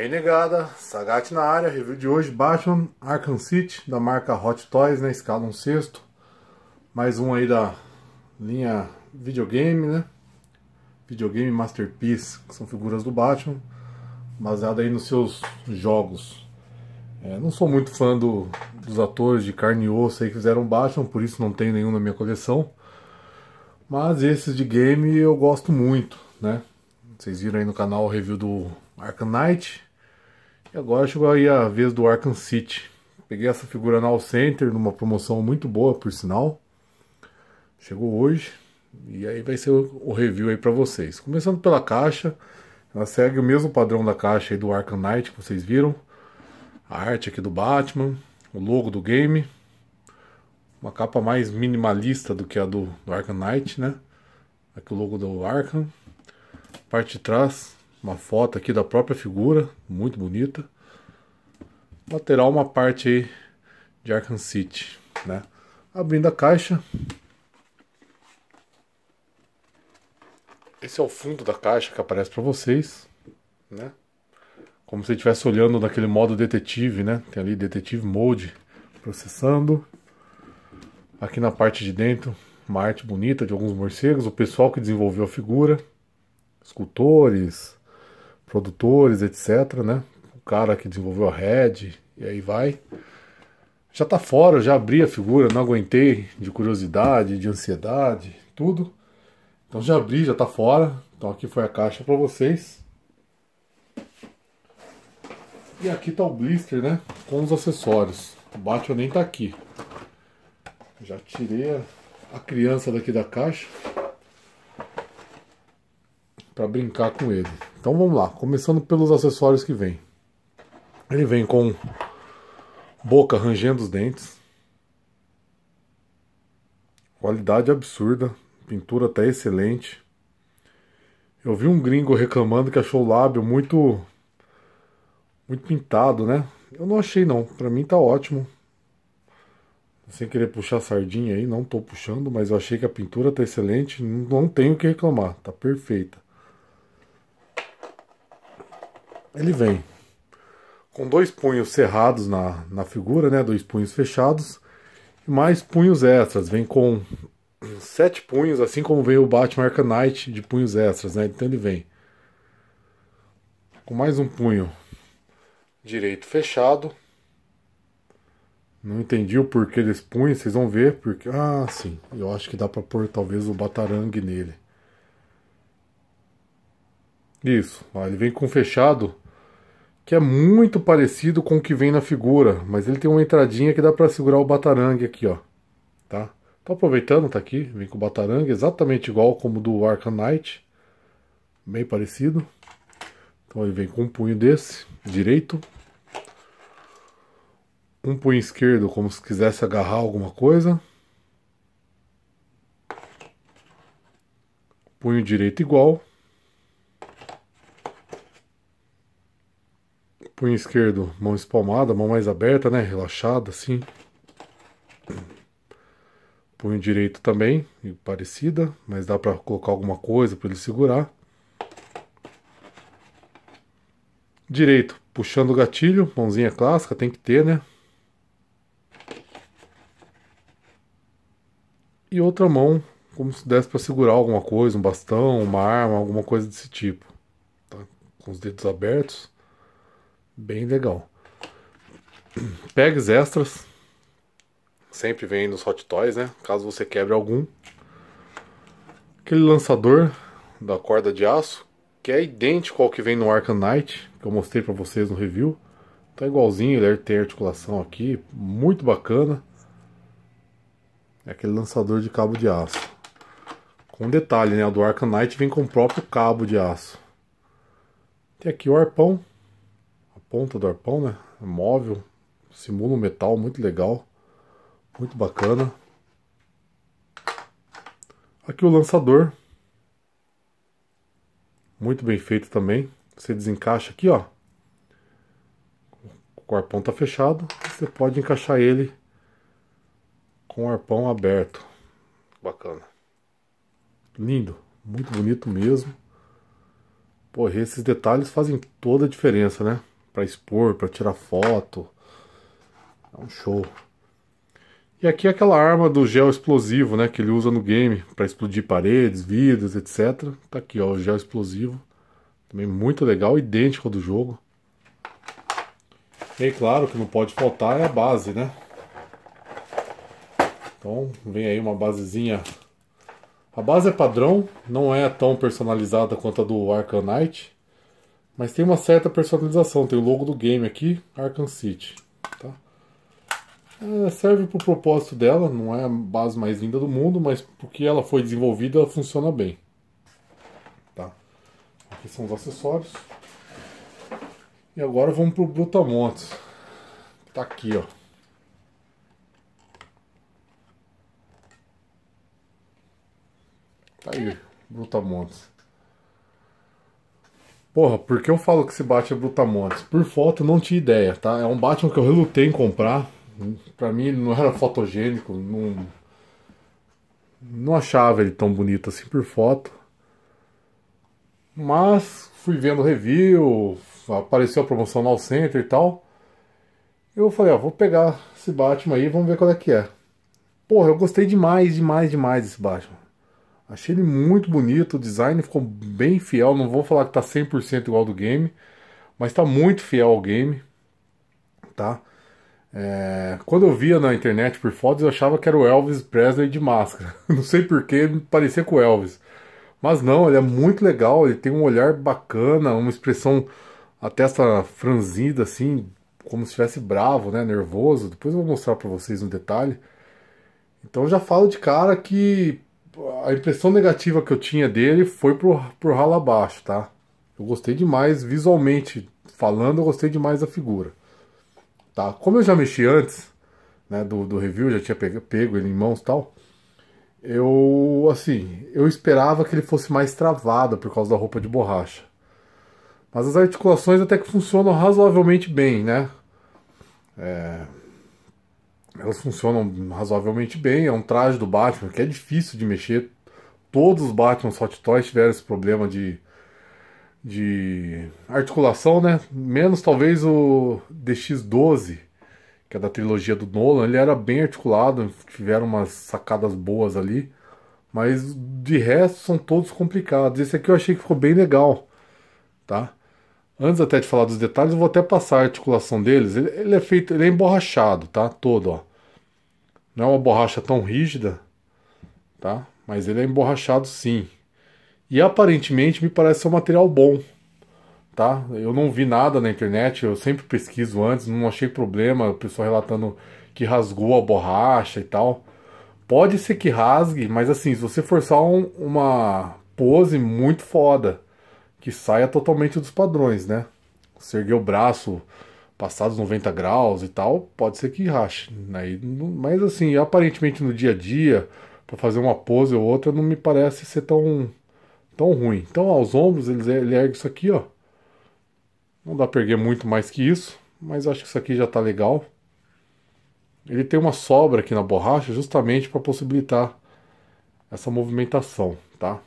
aí, negada, Sagat na área, review de hoje, Batman Arkham City, da marca Hot Toys, né, escala um sexto, mais um aí da linha videogame, né, videogame Masterpiece, que são figuras do Batman, baseada aí nos seus jogos. É, não sou muito fã do, dos atores de carne e osso aí que fizeram Batman, por isso não tenho nenhum na minha coleção, mas esses de game eu gosto muito, né, vocês viram aí no canal o review do Arkham Knight. E agora chegou aí a vez do Arkham City. Peguei essa figura na All Center, numa promoção muito boa, por sinal. Chegou hoje. E aí vai ser o review aí para vocês. Começando pela caixa. Ela segue o mesmo padrão da caixa aí do Arkham Knight, que vocês viram. A arte aqui do Batman. O logo do game. Uma capa mais minimalista do que a do, do Arkham Knight, né? Aqui o logo do Arkham. Parte de trás uma foto aqui da própria figura, muito bonita. Lateral uma parte aí de Arkham City, né? Abrindo a caixa. Esse é o fundo da caixa que aparece para vocês, né? Como se estivesse olhando naquele modo detetive, né? Tem ali detetive mode processando. Aqui na parte de dentro, uma arte bonita de alguns morcegos, o pessoal que desenvolveu a figura, escultores, produtores, etc, né? O cara que desenvolveu a Red e aí vai. Já tá fora, já abri a figura, não aguentei de curiosidade, de ansiedade, tudo. Então já abri, já tá fora. Então aqui foi a caixa para vocês. E aqui tá o blister, né? Com os acessórios. O Batman nem tá aqui. Já tirei a criança daqui da caixa para brincar com ele. Então vamos lá, começando pelos acessórios que vem. Ele vem com boca rangendo os dentes. Qualidade absurda, pintura até excelente. Eu vi um gringo reclamando que achou o lábio muito muito pintado, né? Eu não achei não, para mim tá ótimo. Sem querer puxar sardinha aí, não tô puxando, mas eu achei que a pintura tá excelente, não tenho o que reclamar, tá perfeita ele vem com dois punhos cerrados na, na figura, né? Dois punhos fechados e mais punhos extras. Vem com sete punhos, assim como veio o Batman Arkham Knight de punhos extras, né? Então ele vem com mais um punho direito fechado. Não entendi o porquê desse punho, vocês vão ver, porque ah, sim, eu acho que dá para pôr talvez o batarangue nele. Isso, ó, ah, ele vem com fechado, que é muito parecido com o que vem na figura, mas ele tem uma entradinha que dá para segurar o batarangue aqui, ó, tá? Tô aproveitando, tá aqui, vem com o batarangue, exatamente igual como do Arcanite, Knight, bem parecido. Então ele vem com um punho desse, direito, um punho esquerdo, como se quisesse agarrar alguma coisa. Punho direito igual. Punho esquerdo, mão espalmada, mão mais aberta, né? Relaxada, assim. Punho direito também, parecida, mas dá para colocar alguma coisa para ele segurar. Direito, puxando o gatilho, mãozinha clássica, tem que ter, né? E outra mão, como se desse para segurar alguma coisa, um bastão, uma arma, alguma coisa desse tipo. Tá? Com os dedos abertos. Bem legal. Pegs extras. Sempre vem nos Hot Toys, né? Caso você quebre algum. Aquele lançador da corda de aço, que é idêntico ao que vem no Arkham Knight, que eu mostrei para vocês no review. Tá igualzinho, ele é tem articulação aqui, muito bacana. É aquele lançador de cabo de aço. Com detalhe, né? O do Arkham Knight vem com o próprio cabo de aço. Tem aqui o arpão, ponta do arpão, né? Móvel, simula um metal muito legal, muito bacana. Aqui o lançador, muito bem feito também. Você desencaixa aqui, ó. O arpão tá fechado, você pode encaixar ele com o arpão aberto. Bacana. Lindo, muito bonito mesmo. Porra, esses detalhes fazem toda a diferença, né? para expor, para tirar foto. É um show. E aqui é aquela arma do gel explosivo, né, que ele usa no game para explodir paredes, vidros, etc. Tá aqui, ó, o gel explosivo. Também muito legal, idêntico ao do jogo. E aí, claro, que não pode faltar é a base, né? Então, vem aí uma basezinha. A base é padrão, não é tão personalizada quanto a do Arcanite. Mas tem uma certa personalização, tem o logo do game aqui, Arkham City. Tá? É, serve para o propósito dela, não é a base mais linda do mundo, mas porque ela foi desenvolvida, ela funciona bem. Tá? Aqui são os acessórios. E agora vamos para o Brutamontes. Tá aqui, ó. Tá aí, Brutamontes. Porra, por que eu falo que esse Batman é Brutamontes? Por foto não tinha ideia, tá? É um Batman que eu relutei em comprar. Pra mim ele não era fotogênico, não. Não achava ele tão bonito assim por foto. Mas fui vendo review, apareceu a promocional center e tal. Eu falei, ó, ah, vou pegar esse Batman aí, vamos ver qual é que é. Porra, eu gostei demais, demais, demais desse Batman. Achei ele muito bonito, o design ficou bem fiel. Não vou falar que tá 100% igual ao do game, mas tá muito fiel ao game, tá? É... quando eu via na internet por fotos, eu achava que era o Elvis Presley de máscara. Não sei porque parecia com o Elvis. Mas não, ele é muito legal, ele tem um olhar bacana, uma expressão, a testa franzida assim, como se estivesse bravo, né, nervoso. Depois eu vou mostrar para vocês um detalhe. Então já falo de cara que a impressão negativa que eu tinha dele foi pro, pro ralo abaixo, tá? Eu gostei demais, visualmente falando, eu gostei demais da figura. Tá? Como eu já mexi antes, né, do, do review, já tinha pego, pego ele em mãos e tal, eu, assim, eu esperava que ele fosse mais travado por causa da roupa de borracha. Mas as articulações até que funcionam razoavelmente bem, né? É, elas funcionam razoavelmente bem. É um traje do Batman que é difícil de mexer. Todos os Batman Soft Toys tiveram esse problema de, de articulação, né? Menos talvez o DX12, que é da trilogia do Nolan. Ele era bem articulado, tiveram umas sacadas boas ali. Mas de resto são todos complicados. Esse aqui eu achei que ficou bem legal, tá? Antes até de falar dos detalhes, eu vou até passar a articulação deles. Ele, ele é feito, ele é emborrachado, tá? Todo, ó. Não é uma borracha tão rígida, tá? Mas ele é emborrachado sim. E aparentemente me parece ser um material bom, tá? Eu não vi nada na internet, eu sempre pesquiso antes, não achei problema, o pessoal relatando que rasgou a borracha e tal. Pode ser que rasgue, mas assim, se você forçar um, uma pose muito foda, que saia totalmente dos padrões, né? Se erguer o braço passados 90 graus e tal, pode ser que rache. Né? Mas assim, aparentemente no dia a dia, para fazer uma pose ou outra, não me parece ser tão, tão ruim. Então, aos ombros, ele, ele ergue isso aqui, ó. Não dá pra erguer muito mais que isso, mas acho que isso aqui já tá legal. Ele tem uma sobra aqui na borracha justamente para possibilitar essa movimentação, tá?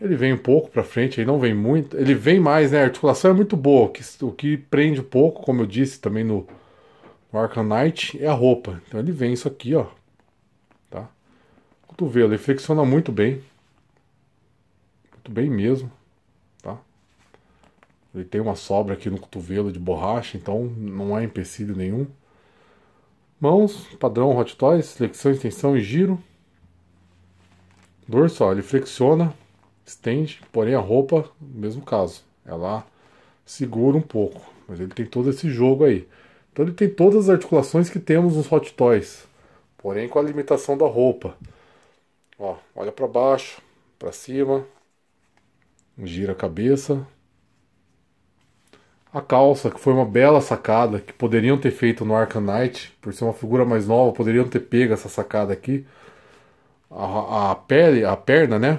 Ele vem um pouco para frente, aí não vem muito. Ele vem mais, né? A articulação é muito boa. O que, o que prende um pouco, como eu disse também no, no Arcanite, é a roupa. Então ele vem isso aqui, ó. Tá? Cotovelo, ele flexiona muito bem. Muito bem mesmo. Tá? Ele tem uma sobra aqui no cotovelo de borracha, então não há empecilho nenhum. Mãos, padrão Hot Toys, flexão, extensão e giro. Dorso, ó, ele flexiona estende, porém a roupa, mesmo caso, ela segura um pouco, mas ele tem todo esse jogo aí. Então ele tem todas as articulações que temos nos Hot Toys, porém com a limitação da roupa. Ó, olha para baixo, para cima, gira a cabeça. A calça, que foi uma bela sacada, que poderiam ter feito no Arkham Knight, por ser uma figura mais nova, poderiam ter pego essa sacada aqui. A, a pele, a perna, né?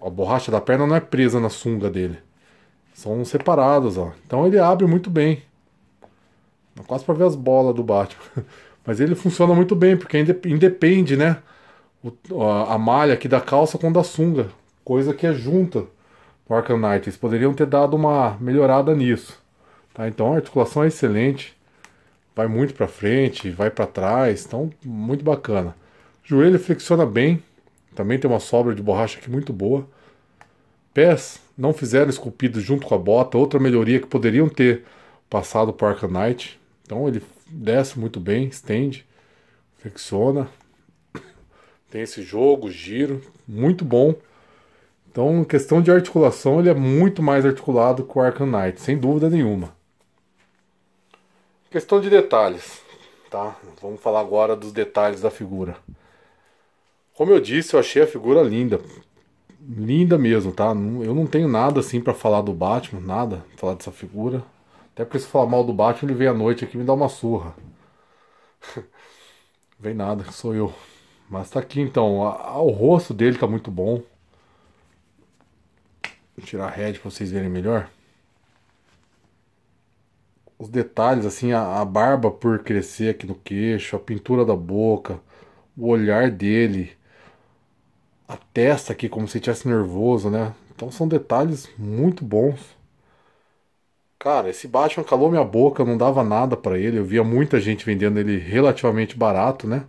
a borracha da perna não é presa na sunga dele. São separadas, ó. Então ele abre muito bem. Dá quase para ver as bolas do Batman. Mas ele funciona muito bem, porque independe, né? a, a, malha aqui da calça com da sunga. Coisa que é junta no Arkham Knight. Eles poderiam ter dado uma melhorada nisso. Tá? Então a articulação é excelente. Vai muito para frente, vai para trás. Então, muito bacana. Joelho flexiona bem também tem uma sobra de borracha aqui muito boa. Pés não fizeram esculpidos junto com a bota, outra melhoria que poderiam ter passado o Arcanite. Então ele desce muito bem, estende, flexiona. Tem esse jogo, giro, muito bom. Então, em questão de articulação, ele é muito mais articulado que o Arcanite, sem dúvida nenhuma. Questão de detalhes, tá? Vamos falar agora dos detalhes da figura. Como eu disse, eu achei a figura linda. Linda mesmo, tá? Eu não tenho nada assim para falar do Batman, nada, pra falar dessa figura. Até porque se falar mal do Batman, ele vem à noite aqui me dá uma surra. vem nada, sou eu. Mas tá aqui então, o rosto dele tá muito bom. Vou tirar a head pra vocês verem melhor. Os detalhes, assim, a, a, barba por crescer aqui no queixo, a pintura da boca, o olhar dele, a testa aqui, como se tivesse nervoso, né? Então são detalhes muito bons. Cara, esse Batman calou minha boca, não dava nada para ele. Eu via muita gente vendendo ele relativamente barato, né?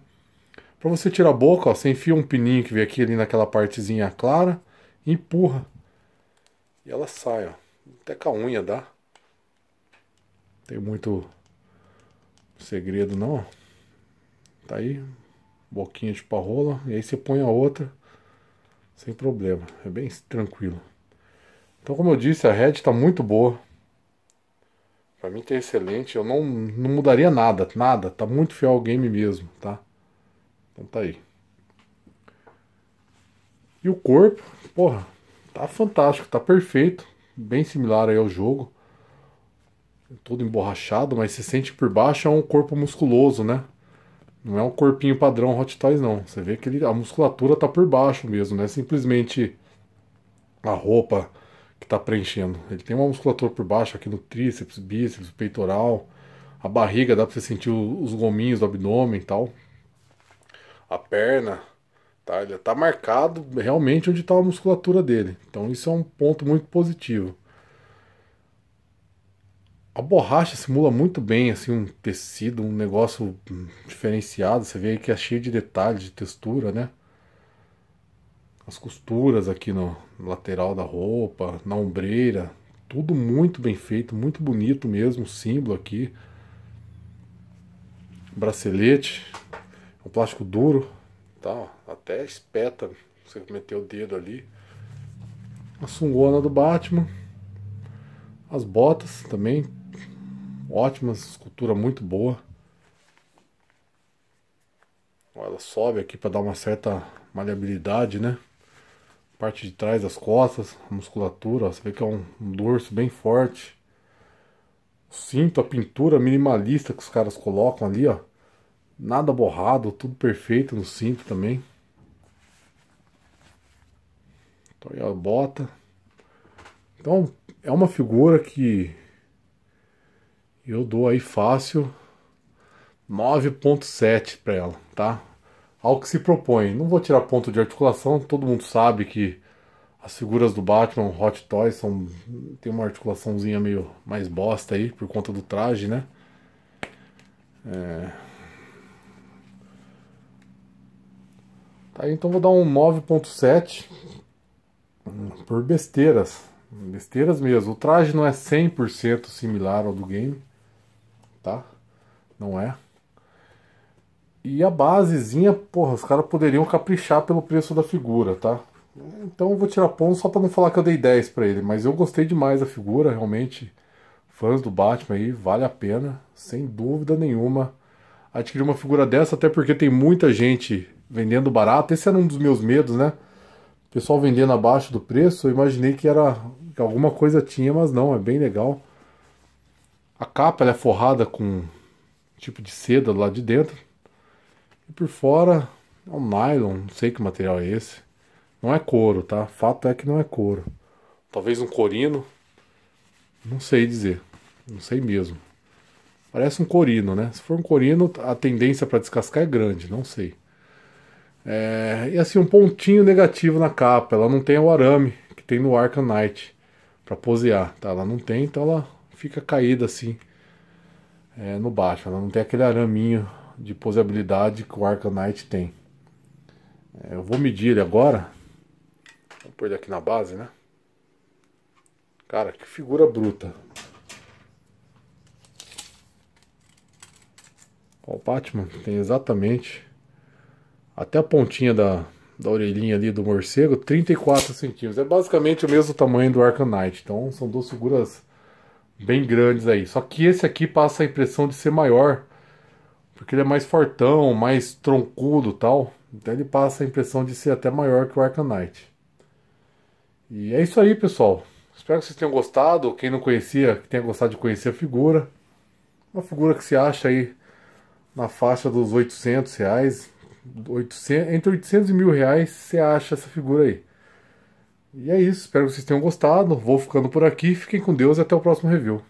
Para você tirar a boca, ó, você enfia um pininho que vem aqui ali naquela partezinha clara, e empurra. E ela sai, ó. Até com a unha dá. Tem muito segredo não. Tá aí, boquinha de parrola, e aí você põe a outra sem problema, é bem tranquilo. Então, como eu disse, a Red está muito boa. Para mim tá excelente, eu não, não mudaria nada, nada, tá muito fiel ao game mesmo, tá? Então tá aí. E o corpo, porra, tá fantástico, tá perfeito, bem similar aí ao jogo. Todo emborrachado, mas se sente por baixo, é um corpo musculoso, né? Não é um corpinho padrão Hot Toys, não. Você vê que ele, a musculatura tá por baixo mesmo, não é simplesmente a roupa que tá preenchendo. Ele tem uma musculatura por baixo aqui no tríceps, bíceps, peitoral. A barriga dá pra você sentir os gominhos do abdômen e tal. A perna, tá? Ele tá marcado realmente onde tá a musculatura dele. Então isso é um ponto muito positivo a borracha simula muito bem assim um tecido, um negócio diferenciado. Você vê que é cheio de detalhes, de textura, né? As costuras aqui no lateral da roupa, na ombreira, tudo muito bem feito, muito bonito mesmo. O símbolo aqui, bracelete, é um plástico duro, tá? Até espeta, você meteu o dedo ali. A sungona do Batman, as botas também ótimas, escultura muito boa. Ela sobe aqui para dar uma certa maleabilidade, né? Parte de trás das costas, musculatura, ó, você vê que é um, um dorso bem forte. Sinto a pintura minimalista que os caras colocam ali, ó. Nada borrado, tudo perfeito no cinto também. Então aí a bota. Então é uma figura que eu dou aí fácil 9.7 para ela, tá? Ao que se propõe. Não vou tirar ponto de articulação, todo mundo sabe que as figuras do Batman Hot Toys são tem uma articulaçãozinha meio mais bosta aí por conta do traje, né? É... Tá, então vou dar um 9.7 por besteiras, besteiras mesmo. O traje não é 100% similar ao do game tá? Não é? E a basezinha, porra, os caras poderiam caprichar pelo preço da figura, tá? Então eu vou tirar ponto só para não falar que eu dei 10 para ele, mas eu gostei demais da figura, realmente. Fãs do Batman aí, vale a pena, sem dúvida nenhuma. Adquirir uma figura dessa, até porque tem muita gente vendendo barato. Esse era um dos meus medos, né? pessoal vendendo abaixo do preço, eu imaginei que era que alguma coisa tinha, mas não, é bem legal. A capa é forrada com tipo de seda lá de dentro. E por fora é um nylon, não sei que material é esse. Não é couro, tá? Fato é que não é couro. Talvez um corino. Não sei dizer. Não sei mesmo. Parece um corino, né? Se for um corino, a tendência para descascar é grande, não sei. É... E assim, um pontinho negativo na capa. Ela não tem o arame que tem no Arcanite para posear, tá? Ela não tem, então ela fica caída assim é, no baixo. Ela não tem aquele araminho de posibilidade que o Arcanite tem. É, eu vou medir ele agora. Vou pôr ele aqui na base, né? Cara, que figura bruta. o Batman tem exatamente até a pontinha da, da orelhinha ali do morcego, 34 centímetros. É basicamente o mesmo tamanho do Arcanite. Então são duas figuras bem grandes aí. Só que esse aqui passa a impressão de ser maior, porque ele é mais fortão, mais troncudo tal. Então ele passa a impressão de ser até maior que o Arcanite. E é isso aí, pessoal. Espero que vocês tenham gostado. Quem não conhecia, que tenha gostado de conhecer a figura. Uma figura que se acha aí na faixa dos 800 reais. 800, entre 800 e mil reais você acha essa figura aí. E é isso, espero que vocês tenham gostado. Vou ficando por aqui. Fiquem com Deus e até o próximo review.